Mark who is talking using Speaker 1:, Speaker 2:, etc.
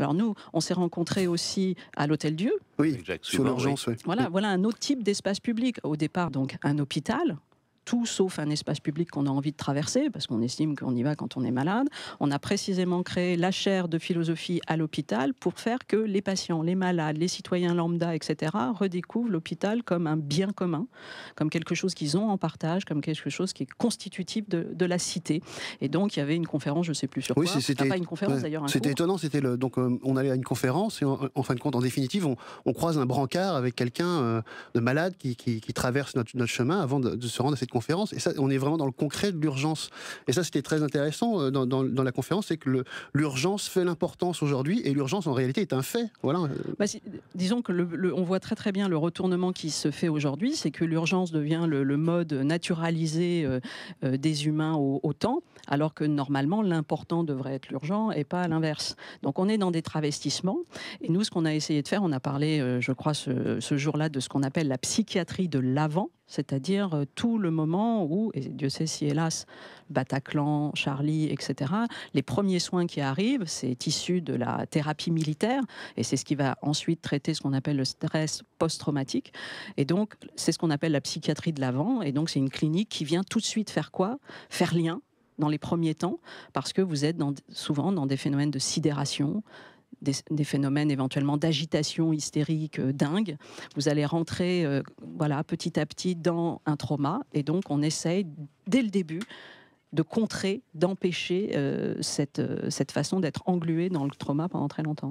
Speaker 1: Alors nous, on s'est rencontrés aussi à l'Hôtel Dieu.
Speaker 2: Oui, sur l'urgence. Voilà,
Speaker 1: voilà un autre type d'espace public. Au départ, donc, un hôpital tout sauf un espace public qu'on a envie de traverser, parce qu'on estime qu'on y va quand on est malade. On a précisément créé la chaire de philosophie à l'hôpital pour faire que les patients, les malades, les citoyens lambda, etc., redécouvrent l'hôpital comme un bien commun, comme quelque chose qu'ils ont en partage, comme quelque chose qui est constitutif de, la cité. Et donc, il y avait une conférence, je ne sais plus sur oui, quoi. C'était ah, une conférence d'ailleurs. c'était
Speaker 2: étonnant. C'était le, donc euh, on allait à une conférence et en fin de compte, en définitive, on, croise un brancard avec quelqu'un euh, de malade qui, traverse notre, chemin avant de, de se rendre à cette conférence. Et ça, on est vraiment dans le concret de l'urgence. Et ça, c'était très intéressant euh, dans, la conférence, c'est que l'urgence fait l'importance aujourd'hui,
Speaker 1: et l'urgence, en réalité, est un fait. Voilà. Bah, disons que le, on voit très très bien le retournement qui se fait aujourd'hui, c'est que l'urgence devient le, mode naturalisé euh, euh, des humains au, temps, alors que normalement, l'important devrait être l'urgent et pas l'inverse. Donc, on est dans des travestissements. Et nous, ce qu'on a essayé de faire, on a parlé, je crois, ce jour-là de ce qu'on appelle la psychiatrie de l'avant, c'est-à-dire euh, tout le moment où, et Dieu sait si hélas, Bataclan, Charlie, etc., les premiers soins qui arrivent, c'est issu de la thérapie militaire, et c'est ce qui va ensuite traiter ce qu'on appelle le stress post-traumatique. Et donc, c'est ce qu'on appelle la psychiatrie de l'avant, et donc c'est une clinique qui vient tout de suite faire quoi Faire lien dans les premiers temps, parce que vous êtes souvent dans des phénomènes de sidération, des, phénomènes éventuellement d'agitation hystérique euh, dingue. Vous allez rentrer euh, voilà, petit à petit dans un trauma. Et donc, on essaye, dès le début, de contrer, d'empêcher euh, cette, cette façon d'être englué dans le trauma pendant très longtemps.